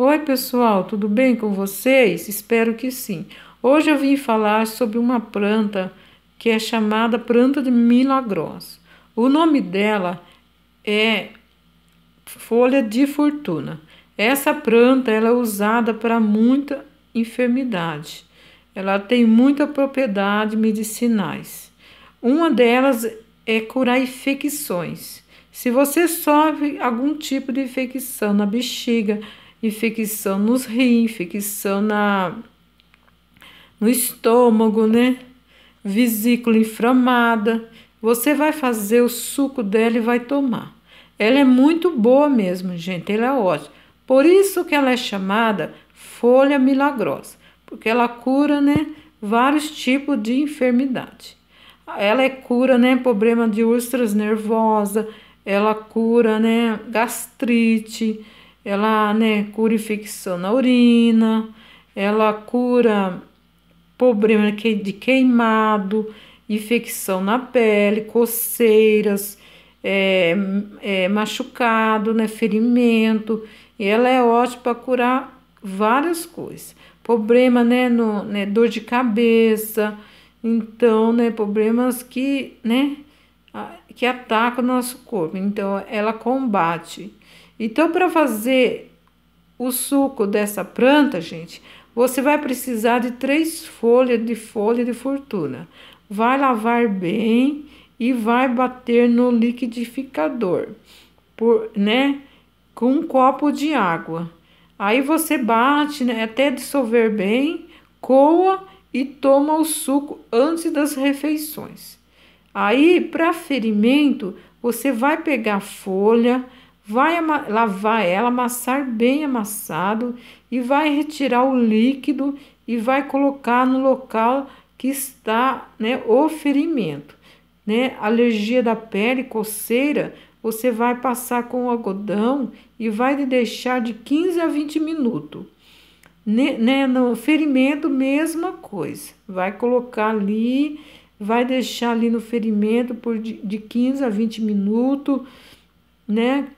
Oi, pessoal, tudo bem com vocês? Espero que sim. Hoje eu vim falar sobre uma planta que é chamada planta de milagrosa. O nome dela é folha de fortuna. Essa planta ela é usada para muita enfermidade. Ela tem muita propriedade medicinais. Uma delas é curar infecções. Se você sofre algum tipo de infecção na bexiga, infecção nos rins, infecção na, no estômago, né? Vesícula inflamada. Você vai fazer o suco dela e vai tomar. Ela é muito boa mesmo, gente. Ela é ótima. Por isso que ela é chamada folha milagrosa, porque ela cura, né, vários tipos de enfermidade. Ela é cura, né, problema de úlceras nervosa, ela cura, né, gastrite, ela né, cura infecção na urina, ela cura problema de queimado, infecção na pele, coceiras, é, é, machucado, né, ferimento. E ela é ótima para curar várias coisas. Problema, né, no, né, dor de cabeça, então, né, problemas que, né, que atacam o nosso corpo. Então, ela combate. Então, para fazer o suco dessa planta, gente, você vai precisar de três folhas de folha de fortuna. Vai lavar bem e vai bater no liquidificador, por, né? Com um copo de água. Aí você bate né, até dissolver bem, coa e toma o suco antes das refeições. Aí, para ferimento, você vai pegar folha, vai lavar ela, amassar bem amassado e vai retirar o líquido e vai colocar no local que está né, o ferimento. Né? Alergia da pele, coceira, você vai passar com o algodão e vai deixar de 15 a 20 minutos. Né, no ferimento, mesma coisa. Vai colocar ali, vai deixar ali no ferimento por de 15 a 20 minutos né?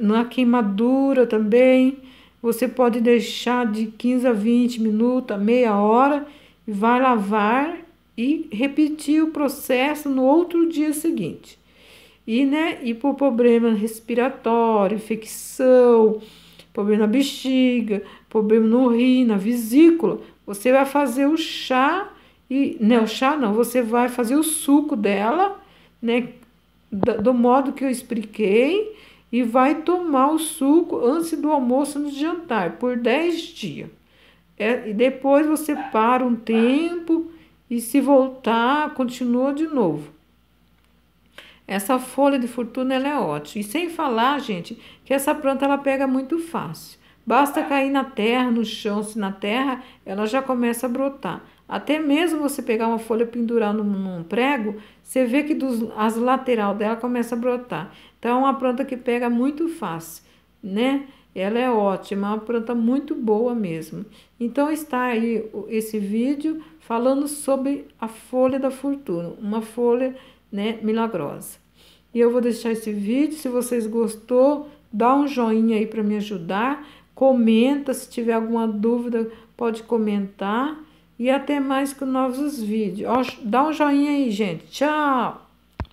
Na queimadura também, você pode deixar de 15 a 20 minutos, a meia hora, e vai lavar e repetir o processo no outro dia seguinte. E, né, e por problema respiratório, infecção, problema na bexiga, problema no rim, na vesícula, você vai fazer o chá e não, né, o chá não, você vai fazer o suco dela, né, do modo que eu expliquei e vai tomar o suco antes do almoço no jantar por 10 dias. É, e depois você para um tempo e se voltar, continua de novo. Essa folha de fortuna ela é ótima. E sem falar, gente, que essa planta ela pega muito fácil. Basta cair na terra, no chão, se na terra, ela já começa a brotar. Até mesmo você pegar uma folha pendurada pendurar num, num prego, você vê que dos, as lateral dela começa a brotar. Então é uma planta que pega muito fácil, né? Ela é ótima, é uma planta muito boa mesmo. Então está aí esse vídeo falando sobre a folha da fortuna, uma folha, né, milagrosa. E eu vou deixar esse vídeo, se vocês gostou, dá um joinha aí para me ajudar. Comenta se tiver alguma dúvida, pode comentar. E até mais com novos vídeos. Dá um joinha aí, gente. Tchau!